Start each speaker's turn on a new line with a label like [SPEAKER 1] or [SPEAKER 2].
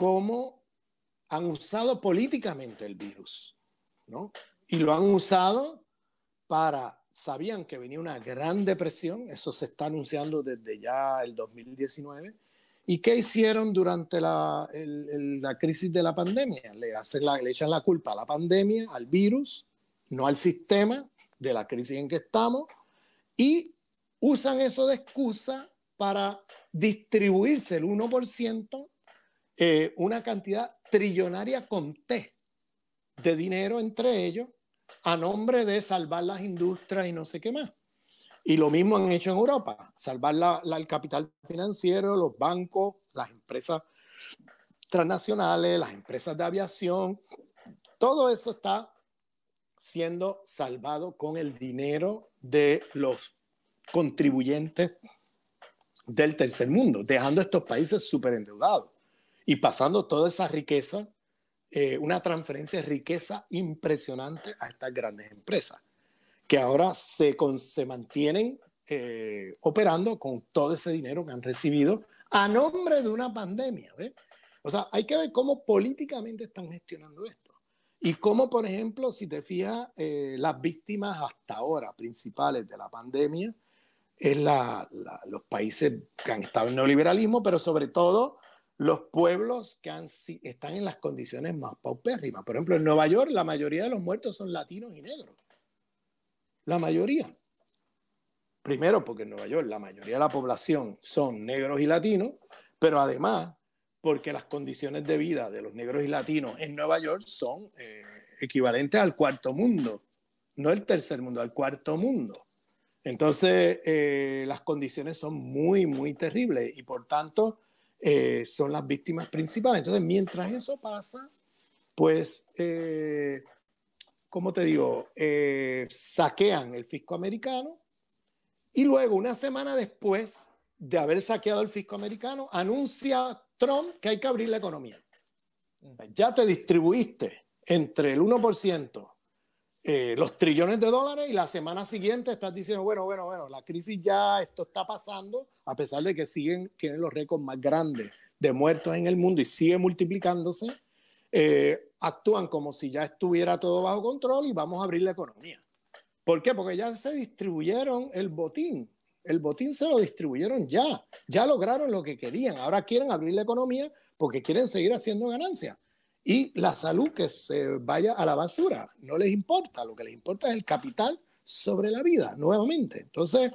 [SPEAKER 1] cómo han usado políticamente el virus, ¿no? Y lo han usado para, sabían que venía una gran depresión, eso se está anunciando desde ya el 2019, ¿Y qué hicieron durante la, crisis de la pandemia? Le, hacen la, le echan la culpa a la pandemia, al virus, no al sistema de la crisis en que estamos, y usan eso de excusa para distribuirse el 1% eh, una cantidad trillonaria con T de dinero entre ellos a nombre de salvar las industrias y no sé qué más. Y lo mismo han hecho en Europa, salvar el capital financiero, los bancos, las empresas transnacionales, las empresas de aviación, todo eso está siendo salvado con el dinero de los contribuyentes del tercer mundo, dejando estos países súper endeudados y pasando toda esa riqueza, eh, una transferencia de riqueza impresionante a estas grandes empresas, que ahora se, se mantienen eh, operando con todo ese dinero que han recibido a nombre de una pandemia. O sea, hay que ver cómo políticamente están gestionando esto. Y cómo, por ejemplo, si te fijas, eh, las víctimas hasta ahora principales de la pandemia es los países que han estado en neoliberalismo, pero sobre todo los pueblos que están en las condiciones más paupérrimas. Por ejemplo, en Nueva York la mayoría de los muertos son latinos y negros. La mayoría. Primero, porque en Nueva York la mayoría de la población son negros y latinos, pero además porque las condiciones de vida de los negros y latinos en Nueva York son eh, equivalentes al cuarto mundo, no el tercer mundo, al cuarto mundo. Entonces, eh, las condiciones son muy, muy terribles y por tanto, eh, son las víctimas principales. Entonces, mientras eso pasa, pues, eh, ¿cómo te digo? Eh, saquean el fisco americano y luego, una semana después de haber saqueado el fisco americano, anuncia Trump que hay que abrir la economía. Mm. Ya te distribuiste entre el 1% eh, los trillones de dólares y la semana siguiente estás diciendo, bueno, bueno, bueno, la crisis ya, esto está pasando, a pesar de que siguen, tienen los récords más grandes de muertos en el mundo y sigue multiplicándose, eh, actúan como si ya estuviera todo bajo control y vamos a abrir la economía. ¿Por qué? Porque ya se distribuyeron el botín. El botín se lo distribuyeron ya. Ya lograron lo que querían. Ahora quieren abrir la economía porque quieren seguir haciendo ganancias y la salud que se vaya a la basura. No les importa, lo que les importa es el capital sobre la vida, nuevamente. Entonces...